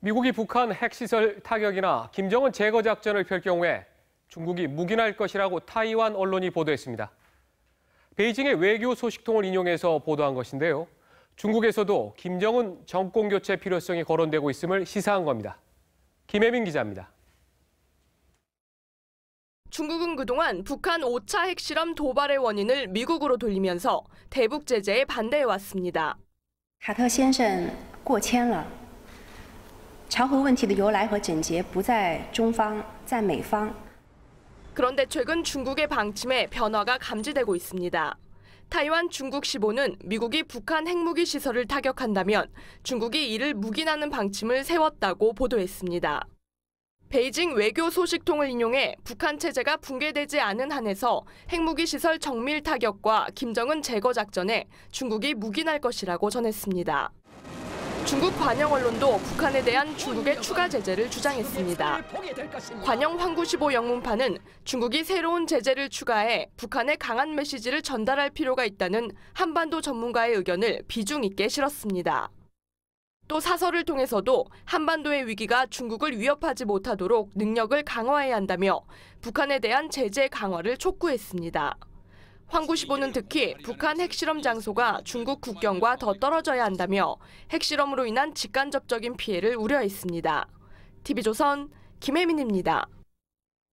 미국이 북한 핵시설 타격이나 김정은 제거 작전을 펼 경우에 중국이 묵인할 것이라고 타이완 언론이 보도했습니다. 베이징의 외교 소식통을 인용해서 보도한 것인데요. 중국에서도 김정은 정권 교체 필요성이 거론되고 있음을 시사한 겁니다. 김혜민 기자입니다. 중국은 그동안 북한 5차 핵실험 도발의 원인을 미국으로 돌리면서 대북 제재에 반대해왔습니다. 卡特先生过谦了。长河问题的由来和症结不在中方，在美方。 그런데 최근 중국의 방침에 변화가 감지되고 있습니다. 타이완 중국 15는 미국이 북한 핵무기 시설을 타격한다면 중국이 이를 묵인하는 방침을 세웠다고 보도했습니다. 베이징 외교 소식통을 인용해 북한 체제가 붕괴되지 않은 한에서 핵무기 시설 정밀 타격과 김정은 제거 작전에 중국이 묵인할 것이라고 전했습니다. 중국 관영 언론도 북한에 대한 중국의 추가 제재를 주장했습니다. 관영 황구시보 영문판은 중국이 새로운 제재를 추가해 북한에 강한 메시지를 전달할 필요가 있다는 한반도 전문가의 의견을 비중 있게 실었습니다. 또 사설을 통해서도 한반도의 위기가 중국을 위협하지 못하도록 능력을 강화해야 한다며 북한에 대한 제재 강화를 촉구했습니다. 황구시보는 특히 북한 핵실험 장소가 중국 국경과 더 떨어져야 한다며 핵실험으로 인한 직간접적인 피해를 우려했습니다. TV조선 김혜민입니다.